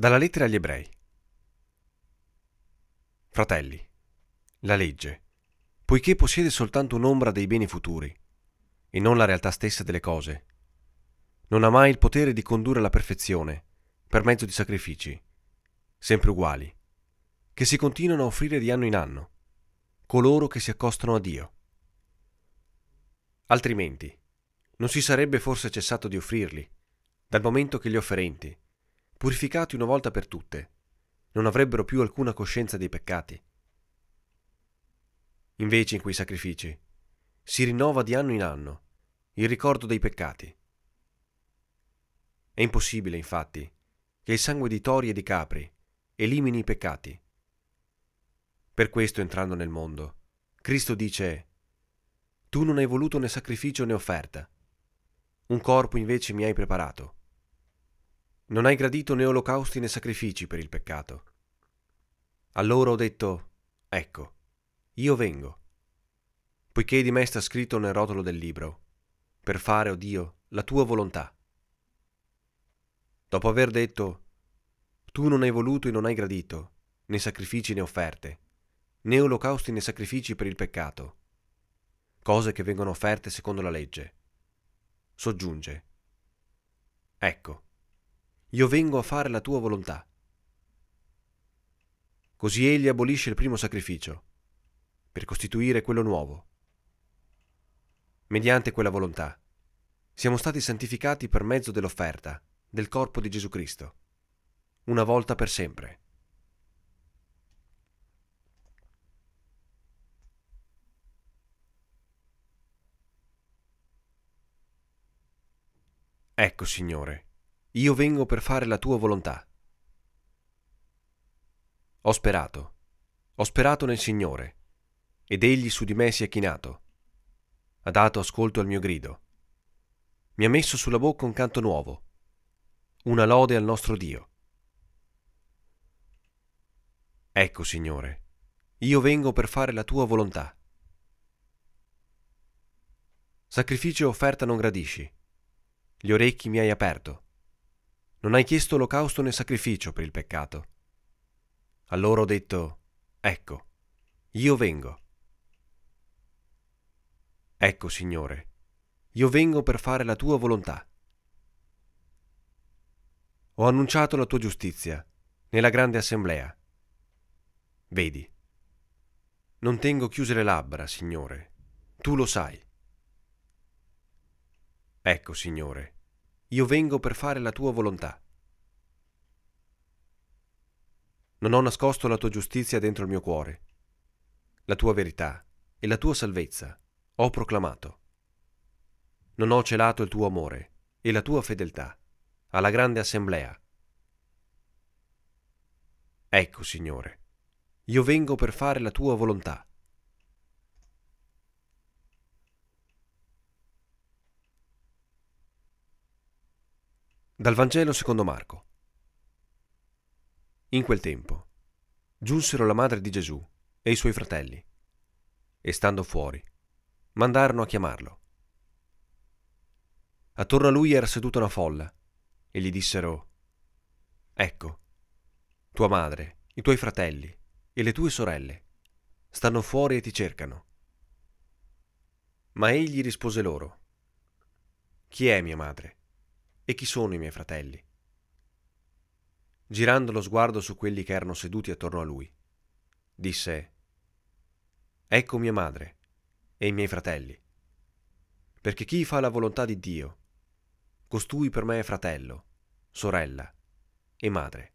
Dalla lettera agli ebrei. Fratelli, la legge, poiché possiede soltanto un'ombra dei beni futuri, e non la realtà stessa delle cose, non ha mai il potere di condurre alla perfezione, per mezzo di sacrifici, sempre uguali, che si continuano a offrire di anno in anno, coloro che si accostano a Dio. Altrimenti, non si sarebbe forse cessato di offrirli, dal momento che gli offerenti, purificati una volta per tutte, non avrebbero più alcuna coscienza dei peccati. Invece in quei sacrifici si rinnova di anno in anno il ricordo dei peccati. È impossibile, infatti, che il sangue di tori e di capri elimini i peccati. Per questo, entrando nel mondo, Cristo dice, Tu non hai voluto né sacrificio né offerta, un corpo invece mi hai preparato. Non hai gradito né olocausti né sacrifici per il peccato. Allora ho detto, ecco, io vengo, poiché di me sta scritto nel rotolo del libro, per fare, o oh Dio, la tua volontà. Dopo aver detto, tu non hai voluto e non hai gradito, né sacrifici né offerte, né olocausti né sacrifici per il peccato, cose che vengono offerte secondo la legge. Soggiunge, ecco, io vengo a fare la tua volontà. Così egli abolisce il primo sacrificio, per costituire quello nuovo. Mediante quella volontà, siamo stati santificati per mezzo dell'offerta del corpo di Gesù Cristo, una volta per sempre. Ecco, Signore, io vengo per fare la tua volontà. Ho sperato, ho sperato nel Signore, ed Egli su di me si è chinato, ha dato ascolto al mio grido, mi ha messo sulla bocca un canto nuovo, una lode al nostro Dio. Ecco, Signore, io vengo per fare la tua volontà. Sacrificio e offerta non gradisci, gli orecchi mi hai aperto non hai chiesto olocausto né sacrificio per il peccato. Allora ho detto, ecco, io vengo. Ecco, Signore, io vengo per fare la tua volontà. Ho annunciato la tua giustizia nella grande assemblea. Vedi, non tengo chiuse le labbra, Signore, tu lo sai. Ecco, Signore, io vengo per fare la tua volontà. Non ho nascosto la tua giustizia dentro il mio cuore, la tua verità e la tua salvezza ho proclamato. Non ho celato il tuo amore e la tua fedeltà alla grande assemblea. Ecco, Signore, io vengo per fare la tua volontà. Dal Vangelo secondo Marco. In quel tempo giunsero la madre di Gesù e i suoi fratelli, e stando fuori, mandarono a chiamarlo. Attorno a lui era seduta una folla, e gli dissero, Ecco, tua madre, i tuoi fratelli e le tue sorelle stanno fuori e ti cercano. Ma egli rispose loro, Chi è mia madre? E chi sono i miei fratelli? Girando lo sguardo su quelli che erano seduti attorno a lui, disse, Ecco mia madre e i miei fratelli, perché chi fa la volontà di Dio, costui per me è fratello, sorella e madre.